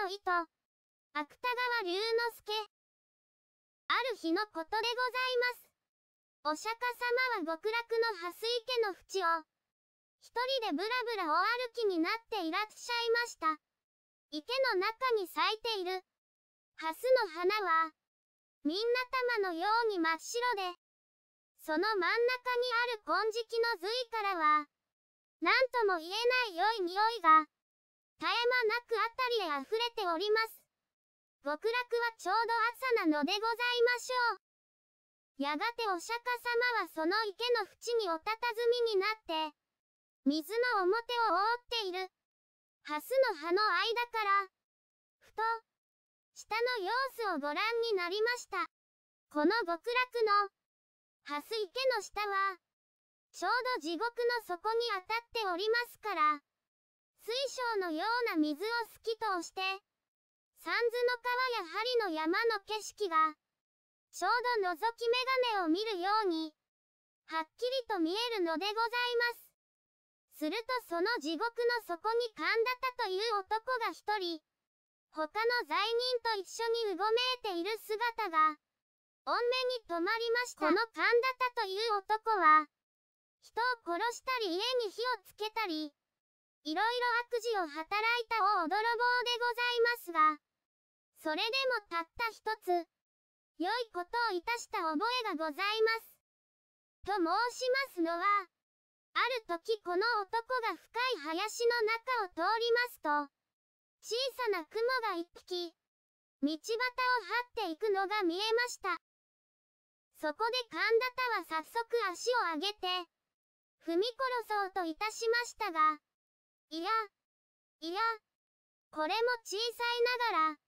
の糸、芥川龍之介。ある日のことでございます。お釈迦様は極楽の蓮池の淵を、一人でぶらぶらお歩きになっていらっしゃいました。池の中に咲いている、蓮の花は、みんな玉のように真っ白で、その真ん中にある金色の髄からは、なんとも言えない良い匂いが、絶え間なく辺りへ溢れております。極楽はちょうど朝なのでございましょう。やがてお釈迦様はその池の縁にお佇みになって、水の表を覆っている、ハスの葉の間から、ふと、下の様子をご覧になりました。この極楽の、ハス池の下は、ちょうど地獄の底に当たっておりますから、水晶のような水を透き通して、三途の川や針の山の景色が、ちょうど覗き眼鏡を見るように、はっきりと見えるのでございます。するとその地獄の底に神田田という男が一人、他の罪人と一緒にうごめいている姿が、恩目に止まりました。この神田田という男は、人を殺したり家に火をつけたり、いろいろ悪事を働いた大泥棒でございますが、それでもたった一つ、良いことをいたした覚えがございます。と申しますのは、ある時この男が深い林の中を通りますと、小さな雲が一匹、道端を張っていくのが見えました。そこで神田田は早速足を上げて、踏み殺そうといたしましたが、いや、いや、これも小さいながら、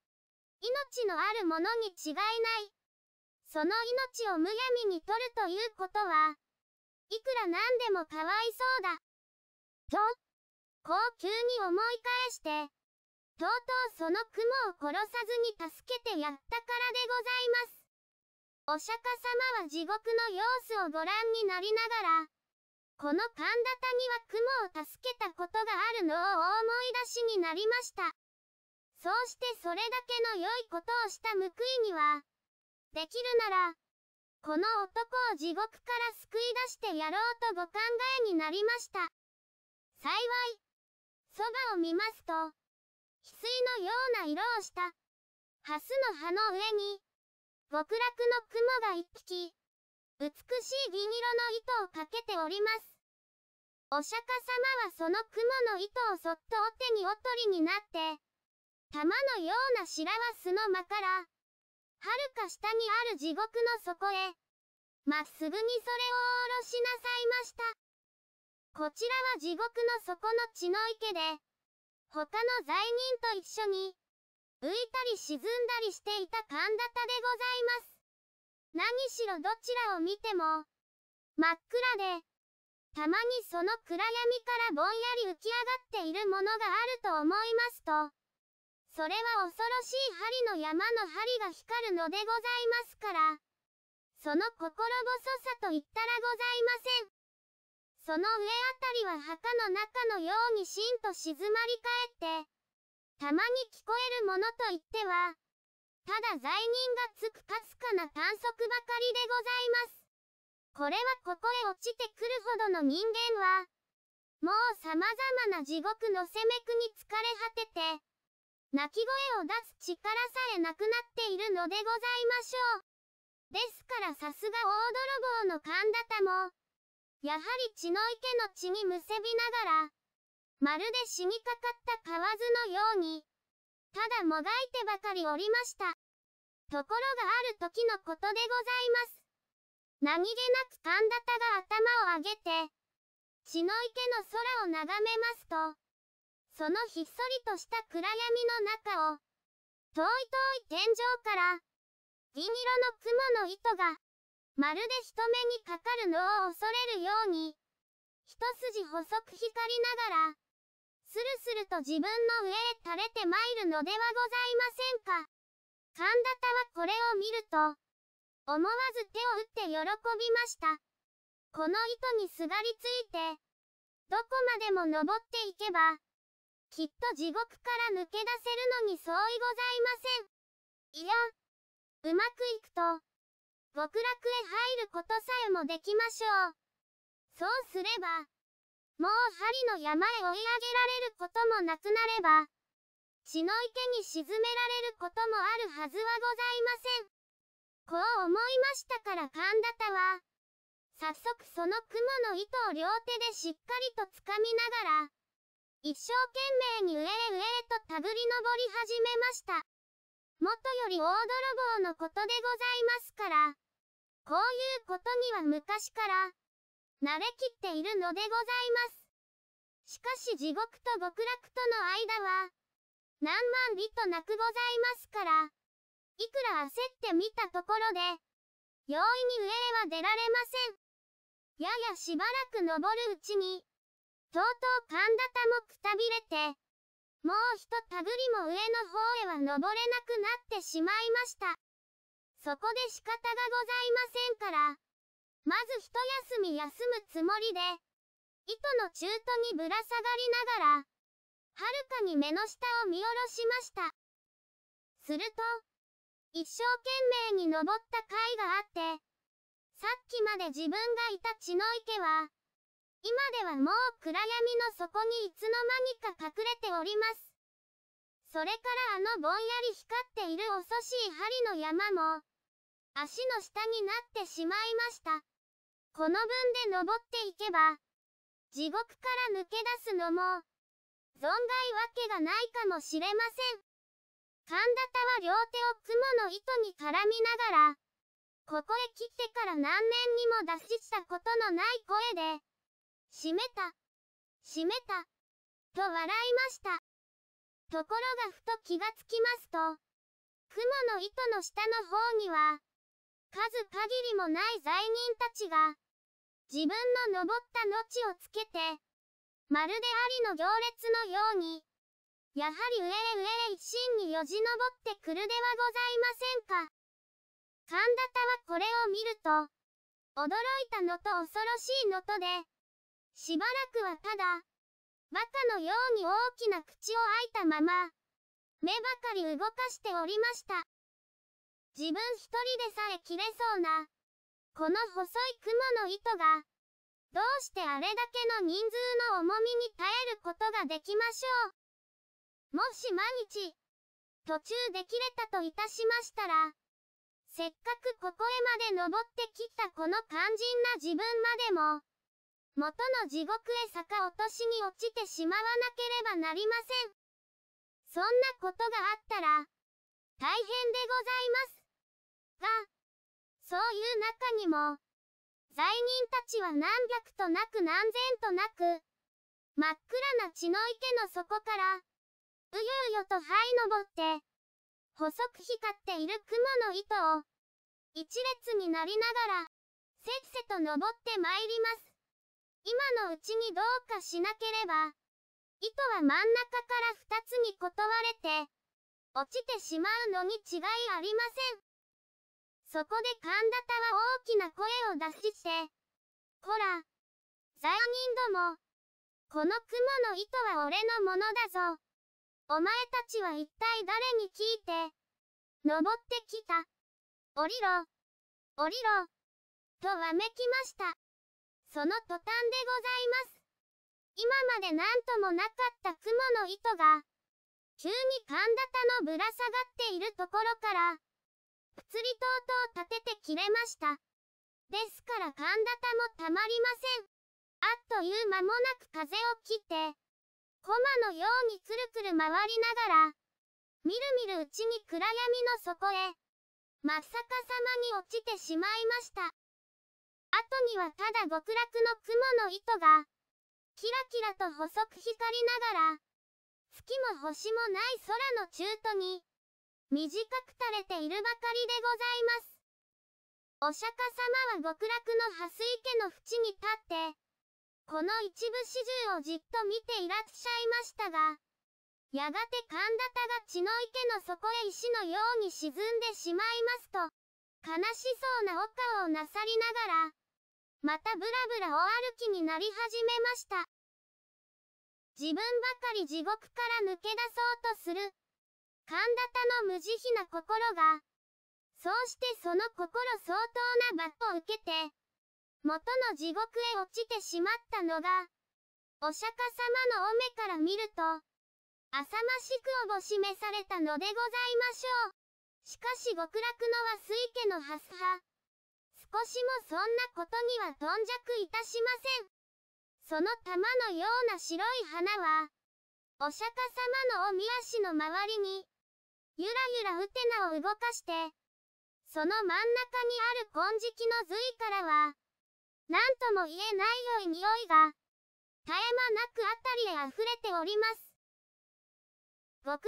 命のあるものに違いない。その命をむやみに取るということは、いくらなんでもかわいそうだ。と、こう急に思い返して、とうとうその雲を殺さずに助けてやったからでございます。お釈迦様は地獄の様子をご覧になりながら、この神田谷は雲を助けたことがあるのを思い出しになりました。そうしてそれだけの良いことをした報いには、できるなら、この男を地獄から救い出してやろうとご考えになりました。幸い、そばを見ますと、翡翠のような色をした、ハスの葉の上に、極楽の雲が一匹、美しい銀色の糸をかけております。お釈迦様はその雲の糸をそっとお手におとりになって、玉のような白はの間から、はるか下にある地獄の底へ、まっすぐにそれをおろしなさいました。こちらは地獄の底の血の池で、他の罪人と一緒に、浮いたり沈んだりしていた神田田でございます。何しろどちらを見ても、真っ暗で、たまにその暗闇からぼんやり浮き上がっているものがあると思いますと、それは恐ろしい針の山の針が光るのでございますから、その心細さと言ったらございません。その上あたりは墓の中のようにしんと静まり返って、たまに聞こえるものといっては、ただ罪人がつくかすかな観測ばかりでございます。これはここへ落ちてくるほどの人間は、もう様々な地獄のせめくに疲れ果てて、泣き声を出す力さえなくなっているのでございましょう。ですからさすが大泥棒の神田も、やはり血の池の血にむせびながら、まるで死にかかった河津のように、ただもがいてばかりおりました。ところがある時のことでございます。何気なく神田田が頭を上げて、血の池の空を眺めますと、そのひっそりとした暗闇の中を、遠い遠い天井から、銀色の雲の糸が、まるで人目にかかるのを恐れるように、一筋細く光りながら、スルスルと自分の上へ垂れてまいるのではございませんか。神田田はこれを見ると、思わず手を打って喜びました。この糸にすがりついて、どこまでも登っていけば、きっと地獄から抜け出せるのに相違ございません。いや、うまくいくと、極楽へ入ることさえもできましょう。そうすれば、もう針の山へ追い上げられることもなくなれば、血の池に沈められることもあるはずはございません。こう思いましたから神田田は、早速その雲の糸を両手でしっかりと掴みながら、一生懸命に上へ上へとたぐり登り始めました。元より大泥棒のことでございますから、こういうことには昔から、慣れきっているのでございます。しかし地獄と極楽との間は、何万里となくございますから、いくら焦ってみたところで、容易に上へは出られません。ややしばらく登るうちに、とうとう神田もくたびれて、もうひとたぐりも上の方へは登れなくなってしまいました。そこで仕方がございませんから、まず一休み休むつもりで、糸の中途にぶら下がりながら、はるかに目の下を見下ろしました。すると、一生懸命に登った甲斐があって、さっきまで自分がいた血の池は、今ではもう暗闇の底にいつの間にか隠れております。それからあのぼんやり光っている恐しい針の山も、足の下になってしまいました。この分で登っていけば、地獄から抜け出すのも、存外わけがないかもしれません。神田田は両手を雲の糸に絡みながら、ここへ来てから何年にも出したことのない声で、閉めた、閉めた、と笑いました。ところがふと気がつきますと、雲の糸の下の方には、数限りもない罪人たちが、自分の登った後をつけて、まるでありの行列のように、やはり上へ上へ一心によじ登ってくるではございませんか。神田田はこれを見ると、驚いたのと恐ろしいのとで、しばらくはただ、バカのように大きな口を開いたまま、目ばかり動かしておりました。自分一人でさえ切れそうな、この細い雲の糸が、どうしてあれだけの人数の重みに耐えることができましょう。もし毎日、途中で切れたといたしましたら、せっかくここへまで登ってきたこの肝心な自分までも、元の地獄へ逆落としに落ちてしまわなければなりません。そんなことがあったら、大変でございます。が、そういう中にも、罪人たちは何百となく何千となく、真っ暗な血の池の底から、うゆうよと這い登って、細く光っている雲の糸を、一列になりながら、せっせと登ってまいります。今のうちにどうかしなければ、糸は真ん中から二つに断れて、落ちてしまうのに違いありません。そこで神田タは大きな声を出して、ほら、罪人ども、この雲の糸は俺のものだぞ。お前たちは一体誰に聞いて、登ってきた。降りろ、降りろ、とわめきました。その途端でございます。今まで何ともなかった雲の糸が、急に神田タのぶら下がっているところから、りとうとう立てて切れました。ですから神田田もたまりません。あっという間もなく風を切って、コマのようにくるくる回りながら、みるみるうちに暗闇の底へ、真っ逆さまに落ちてしまいました。後にはただ極楽の雲の糸が、キラキラと細く光りながら、月も星もない空の中途に、短く垂れているばかりでございます。お釈迦様は極楽の蓮池の淵に立って、この一部始終をじっと見ていらっしゃいましたが、やがて神田田が血の池の底へ石のように沈んでしまいますと、悲しそうなお顔をなさりながら、またブラブラお歩きになり始めました。自分ばかり地獄から抜け出そうとする。神田田の無慈悲な心が、そうしてその心相当な罰を受けて、元の地獄へ落ちてしまったのが、お釈迦様のお目から見ると、浅ましくおぼしめされたのでございましょう。しかし極楽のは水家のハス派。少しもそんなことには頓着いたしません。その玉のような白い花は、お釈迦様のお宮足の周りに、ゆらゆらウテナを動かして、その真ん中にある金色の髄からは、何とも言えない良い匂いが、絶え間なく辺りへ溢れております。極楽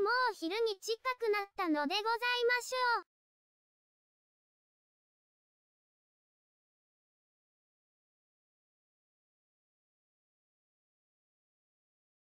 ももう昼に近くなったのでございましょう。